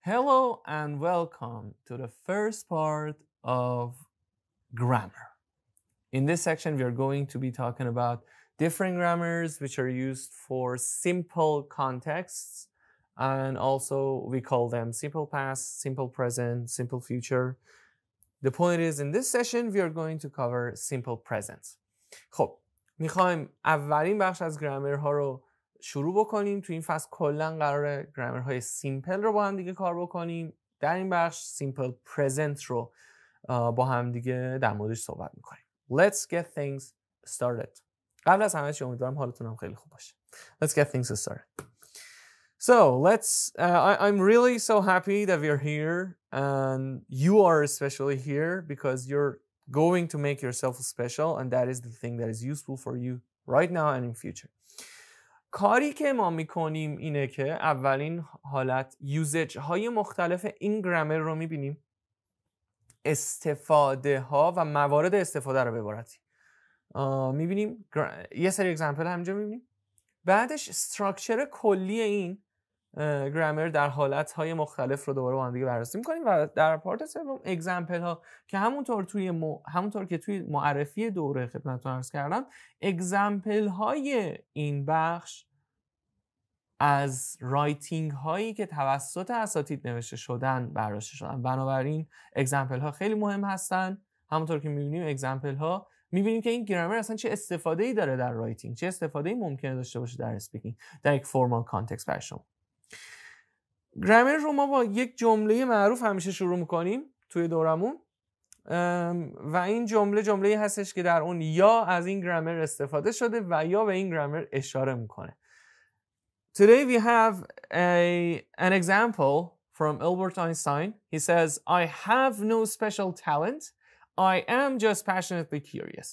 Hello and welcome to the first part of grammar. In this section, we are going to be talking about different grammars which are used for simple contexts. And also we call them simple past, simple present, simple future. The point is in this session, we are going to cover simple present. میخوایم اولین بخش از گرامر ها رو شروع بکنیم تو این فصل کلا قرار گرامر های سیمپل رو با هم دیگه کار بکنیم در این بخش سیمپل پرزنت رو با هم دیگه در موردش صحبت میکنیم Let's get things started قبل از همه چی امیدوارم حالتون هم خیلی خوب باشه Let's get things started So let's. Uh, I, I'm really so happy that are here, and you are especially here because you're going to make yourself special and that is the thing that is useful for you right now and in future کاری که ما میکنیم اینه که اولین حالت یوزج های مختلف این گرامر رو میبینیم استفاده ها و موارد استفاده رو به میبینیم یه سری اگزمپل همینجا میبینیم بعدش استراکچر کلی این گرامر در حالت های مختلف رو دوباره با هم دیگه بررسی میکنیم و در پارت سوم اگزمپل ها که همونطور توی م... همونطور که توی معرفی دوره خدمتتون عرض کردم اگزمپل های این بخش از رایتینگ هایی که توسط اساتید نوشته شدن بررسی شدن بنابراین اگزمپل ها خیلی مهم هستن همونطور که میبینیم اگزمپل ها میبینیم که این گرامر اصلا چه استفاده داره در رایتینگ چه استفاده ممکنه داشته باشه در اسپیکینگ در یک فرمال کانتکست برای گرامر رو ما با یک جمله معروف همیشه شروع میکنیم توی دورمون و این جمله جمله هستش که در اون یا از این گرامر استفاده شده و یا به این گرامر اشاره میکنه Today we have a, an example from Albert Einstein. He says, I have no special talent. I am just passionately curious.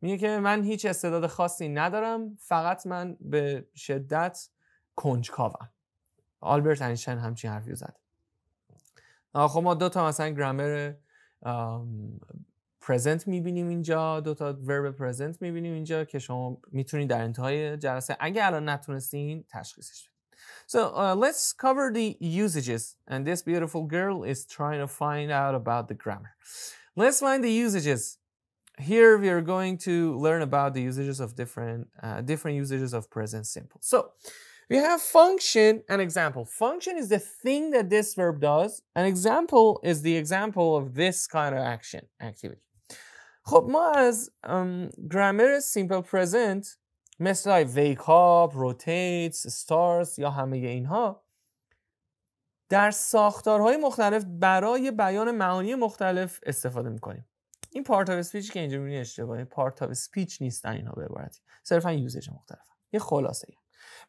میگه که من هیچ استعداد خاصی ندارم فقط من به شدت کنجکاوم آلبرت اینشتین همچین حرفی زد خب ما دو تا مثلا گرامر پرزنت میبینیم اینجا دو تا ورب پرزنت میبینیم اینجا که شما میتونید در انتهای جلسه اگه الان نتونستین تشخیصش بدید So uh, let's cover the usages and this beautiful girl is trying to find out about the grammar. Let's find the usages. Here we are going to learn about the usages of different uh, different usages of present simple. So We have function and example. Function is the thing that this verb does. An example is the example of this kind of action, activity. خب ما از grammar simple present مثل wake up, rotates, stars یا همه اینها در ساختارهای مختلف برای بیان معانی مختلف استفاده میکنیم این part of speech که اینجا میبینی اشتباهه part of speech نیستن اینها به عبارتی صرفا usage مختلف یه خلاصه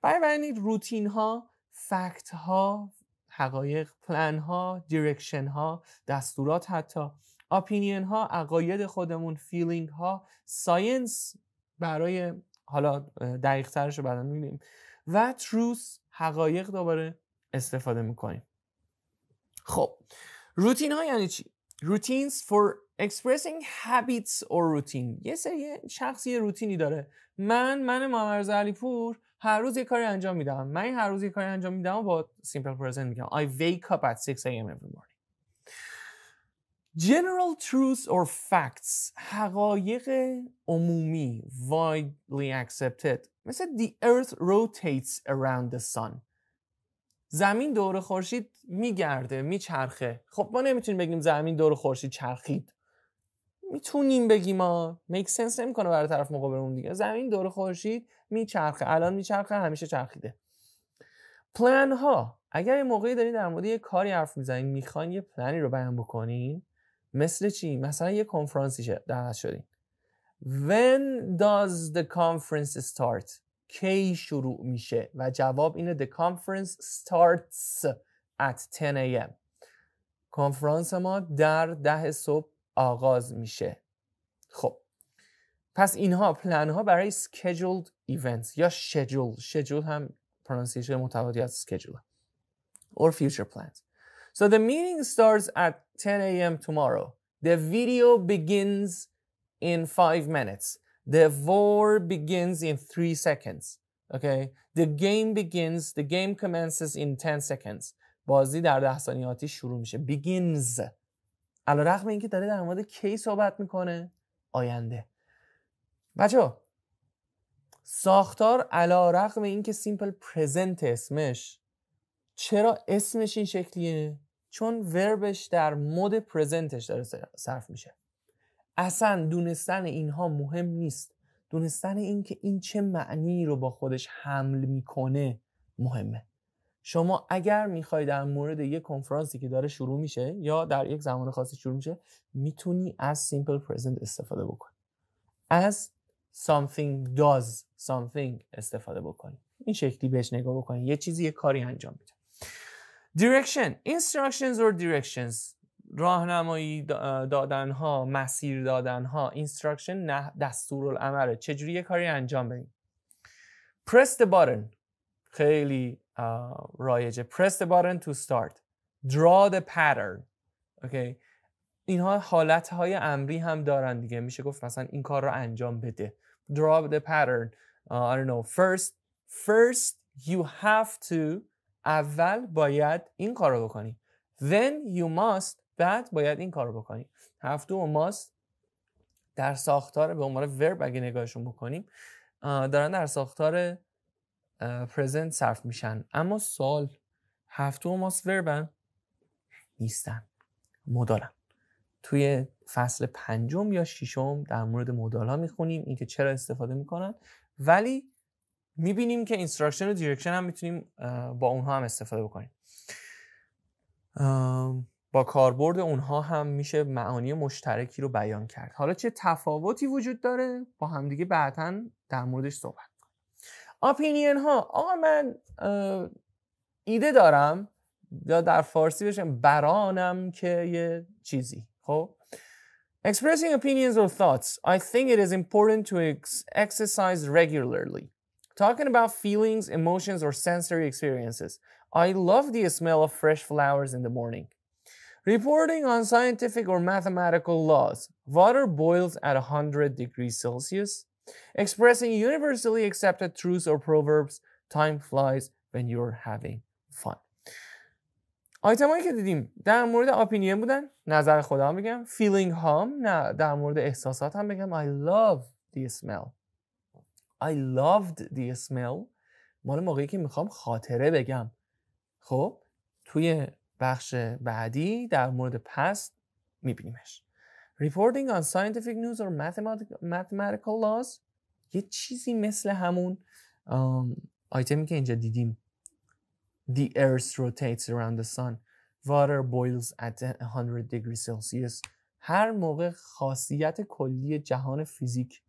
بنابراین روتین ها فکت ها حقایق پلن ها دیرکشن ها دستورات حتی اپینین ها عقاید خودمون فیلینگ ها ساینس برای حالا دقیق ترش رو بعدا میبینیم و تروس حقایق دوباره استفاده میکنیم خب روتین ها یعنی چی؟ روتینز فور expressing habits or routine یه سری شخصی روتینی داره من من مامرز علی پور هر روز یه کاری انجام میدم من هر روز یه کاری انجام میدم و با سیمپل پرزنت میگم I wake up at 6 a.m. every morning General truths or facts حقایق عمومی widely accepted مثل the earth rotates around the sun زمین دور خورشید میگرده میچرخه خب ما نمیتونیم بگیم زمین دور خورشید چرخید میتونیم بگیم ما میک سنس نمیکنه برای طرف مقابلمون دیگه زمین دور خورشید میچرخه الان میچرخه همیشه چرخیده پلان ها اگر یه موقعی دارین در مورد یه کاری حرف میزنین میخواین یه پلنی رو بیان بکنین مثل چی مثلا یه کنفرانسی دعوت شدین when does the conference start کی شروع میشه و جواب اینه the conference starts at 10 a.m. کنفرانس ما در ده صبح آغاز میشه خب پس اینها پلن ها برای scheduled events یا schedule schedule هم پرانسیش متعادی از schedule or future plans so the meeting starts at 10 a.m. tomorrow the video begins in 5 minutes the war begins in 3 seconds okay the game begins the game commences in 10 seconds بازی در ده ثانیه شروع میشه begins علیرغم اینکه داره در مورد کی صحبت میکنه آینده بچه ساختار علا رقم این که سیمپل پرزنت اسمش چرا اسمش این شکلیه؟ چون وربش در مود پرزنتش داره صرف میشه اصلا دونستن اینها مهم نیست دونستن اینکه این چه معنی رو با خودش حمل میکنه مهمه شما اگر میخوای در مورد یک کنفرانسی که داره شروع میشه یا در یک زمان خاصی شروع میشه میتونی از سیمپل پرزنت استفاده بکنی از something does something استفاده بکنی این شکلی بهش نگاه بکنی یه چیزی یه کاری انجام میده direction instructions or directions راهنمایی دادن ها مسیر دادن ها instruction نه دستورالعمله چجوری یه کاری انجام بدیم press the button خیلی رایجه press the button to start draw the pattern اوکی okay. اینها حالت های امری هم دارن دیگه میشه گفت مثلا این کار رو انجام بده draw the pattern uh, I don't know first first you have to اول باید این کار رو بکنی then you must بعد باید این کار رو بکنی have to و must در ساختار به عنوان ورب اگه نگاهشون بکنیم دارن در ساختار پرزنت صرف میشن اما سال هفته و ماس وربن نیستن مدالن توی فصل پنجم یا ششم در مورد مدال ها میخونیم اینکه چرا استفاده میکنن ولی میبینیم که اینستراکشن و دیرکشن هم میتونیم با اونها هم استفاده بکنیم با کاربرد اونها هم میشه معانی مشترکی رو بیان کرد حالا چه تفاوتی وجود داره با همدیگه بعدا در موردش صحبت آپینین ها آقا من ایده دارم یا در فارسی بشم برانم که یه چیزی خب Expressing opinions or thoughts, I think it is important to ex- exercise regularly. Talking about feelings, emotions, or sensory experiences, I love the smell of fresh flowers in the morning. Reporting on scientific or mathematical laws, water boils at 100 degrees Celsius. expressing universally accepted truths or proverbs time flies when you're having fun آیتمایی که دیدیم در مورد اپینین بودن نظر خدا بگم feeling هام نه در مورد احساسات هم بگم I love the smell I loved the smell مال موقعی که میخوام خاطره بگم خب توی بخش بعدی در مورد پست میبینیمش reporting on scientific news or mathematical laws یه چیزی مثل همون آیتمی که اینجا دیدیم The earth rotates around the sun Water boils at 100 degrees Celsius هر موقع خاصیت کلی جهان فیزیک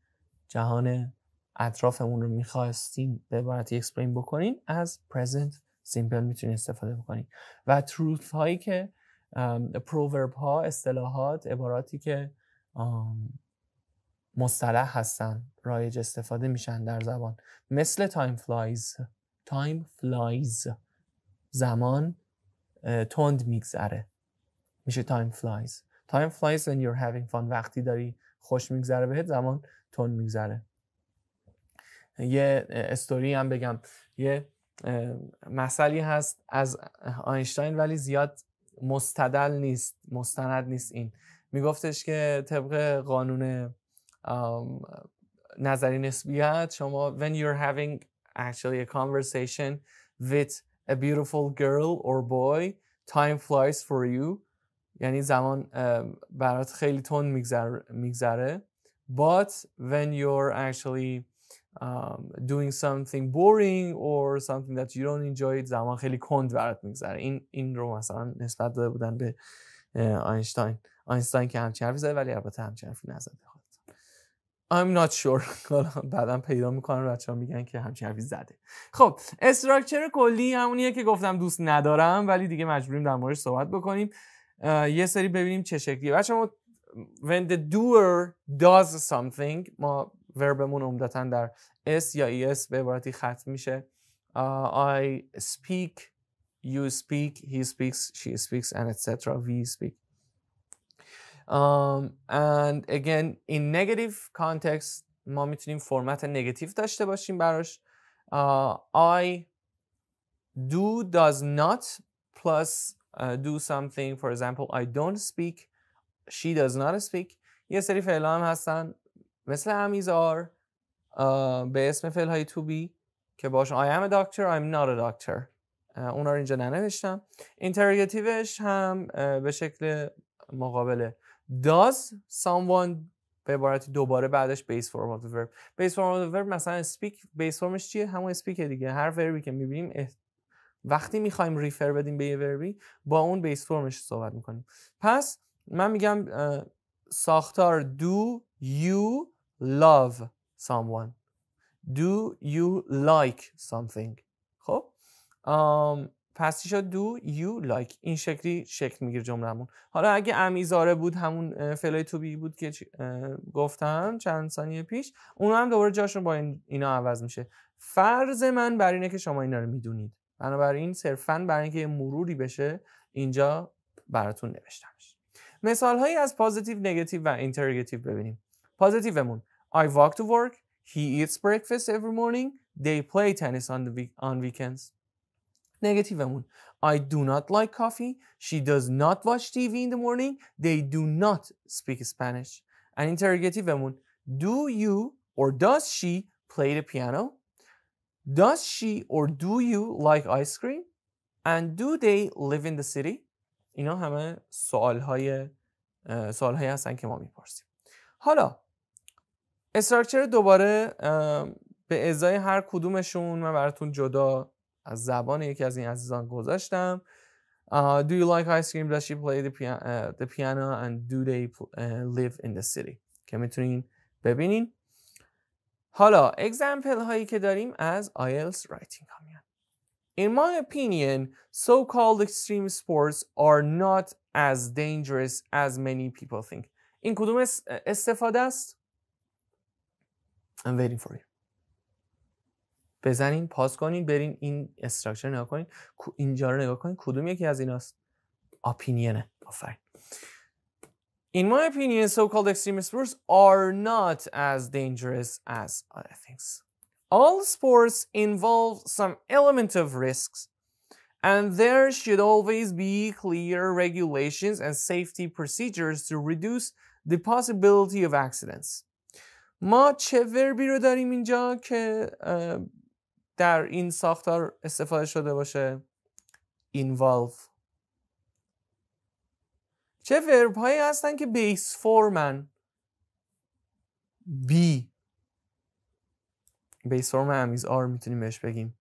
جهان اطرافمون رو میخواستیم به عبارتی اکسپلین بکنین از present simple میتونین استفاده بکنین و truth هایی که پروورب ها اصطلاحات عباراتی که مصطلح هستن رایج استفاده میشن در زبان مثل تایم فلایز تایم فلایز زمان تند میگذره میشه تایم فلایز تایم فلایز when you're having fun وقتی داری خوش میگذره بهت زمان تند میگذره یه استوری هم بگم یه مسئله هست از آینشتاین ولی زیاد مستدل نیست مستند نیست این میگفتش که طبق قانون نظری نسبیت شما when you're having actually a conversation with a beautiful girl or boy time flies for you یعنی زمان برات خیلی تون میگذره but when you're actually um, doing something boring or something that you don't enjoy زمان خیلی کند برات میگذره این این رو مثلا نسبت داده بودن به آینشتاین آینشتاین که همچین حرفی زده ولی البته همچین حرفی نزده خود I'm not sure بعدا پیدا میکنم بچه ها میگن که همچین حرفی زده خب استراکچر کلی همونیه که گفتم دوست ندارم ولی دیگه مجبوریم در موردش صحبت بکنیم یه سری ببینیم چه شکلیه بچه when the doer does something ما وربمون عمدتا در اس یا es به عبارتی ختم میشه I speak you speak he speaks she speaks and etc we speak and again in negative context ما میتونیم فرمت نگتیو داشته باشیم براش I do does not plus do something for example I don't speak she does not speak یه سری فعلا هم هستن مثل آر به اسم فعل های تو بی که باش I am a doctor I am not a doctor اونا رو اینجا ننوشتم اینترگتیوش هم به شکل مقابله does someone به عبارت دوباره بعدش بیس فرم از verb. بیس فرم از verb مثلا speak بیس فرمش چیه همون speak دیگه هر وربی که میبینیم وقتی میخوایم ریفر بدیم به یه وربی با اون بیس فرمش صحبت میکنیم پس من میگم ساختار do you love someone do you like something خب um, پس شد do you like این شکلی شکل میگیره جملهمون حالا اگه امیزاره بود همون فلای تو بی بود که گفتم چند ثانیه پیش اون هم دوباره جاشون با این اینا عوض میشه فرض من بر اینه که شما اینا رو میدونید بنابراین صرفا برای اینکه مروری بشه اینجا براتون نوشتمش مثال هایی از پازیتیو negative و اینترگتیو ببینیم Positive I walk to work. He eats breakfast every morning. They play tennis on the week on weekends. Negative I do not like coffee. She does not watch TV in the morning. They do not speak Spanish. And interrogative Do you or does she play the piano? Does she or do you like ice cream? And do they live in the city? اینا همه سوال های سوال هایی هستن که ما میپرسیم حالا استراکچر دوباره به ازای هر کدومشون من براتون جدا از زبان یکی از این عزیزان گذاشتم Uh, do you like ice cream? Does she play the, uh, the piano? And do they uh, live in the city? که میتونین ببینین حالا اگزمپل هایی که داریم از IELTS writing ها In my opinion, so-called extreme sports are not as dangerous as many people think. این کدوم استفاده است؟ I'm waiting for you بزنین پاس کنین برین این استراکچر نگاه کنین اینجا رو نگاه کنین کدوم یکی از ایناست اپینینه آفرین In my opinion, so-called extreme sports are not as dangerous as other things. All sports involve some element of risks, and there should always be clear regulations and safety procedures to reduce the possibility of accidents. ما چه وربی رو داریم اینجا که در این ساختار استفاده شده باشه involve چه ورب هایی هستن که بیس فورمن بی بیس فورم همیز آر میتونیم بهش بگیم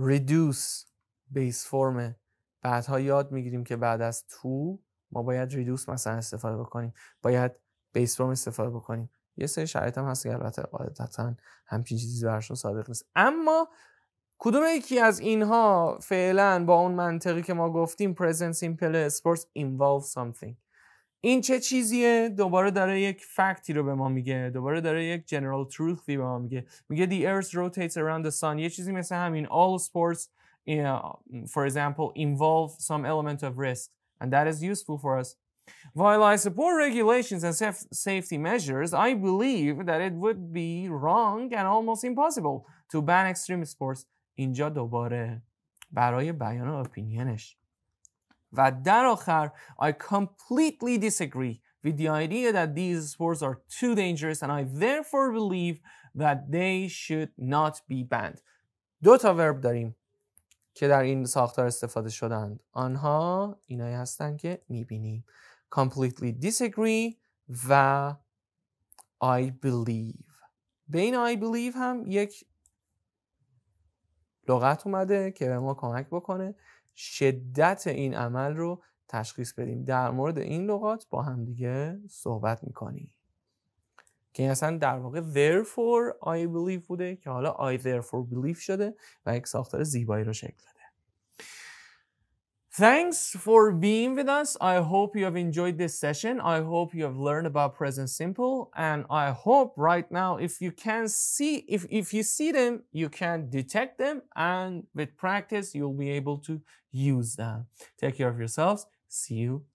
reduce بیس فورمه بعدها یاد میگیریم که بعد از تو ما باید reduce مثلا استفاده بکنیم باید بیس فرم استفاده بکنیم یه سری شرایط هم هست که البته قاعدتا همچین چیزی برشون صادق نیست اما کدوم یکی از اینها فعلا با اون منطقی که ما گفتیم presence سیمپل پلی اینوالو involve something این چه چیزیه دوباره داره یک فکتی رو به ما میگه دوباره داره یک جنرال تروثی به ما میگه میگه the earth rotates around the sun یه چیزی مثل همین all sports uh, for example involve some element of risk and that is useful for us While I support regulations and saf safety measures, I believe that it would be wrong and almost impossible to ban extreme sports. اینجا دوباره برای بیان اپینینش و در آخر I completely disagree with the idea that these sports are too dangerous and I therefore believe that they should not be banned. دو تا ورب داریم که در این ساختار استفاده شدند. آنها اینایی هستند که میبینیم. completely disagree و I believe بین I believe هم یک لغت اومده که به ما کمک بکنه شدت این عمل رو تشخیص بدیم در مورد این لغات با هم دیگه صحبت میکنیم که این اصلا در واقع therefore I believe بوده که حالا I therefore believe شده و یک ساختار زیبایی رو شکل داده Thanks for being with us. I hope you have enjoyed this session. I hope you have learned about present simple. And I hope right now, if you can see, if, if you see them, you can detect them. And with practice, you'll be able to use them. Take care of yourselves. See you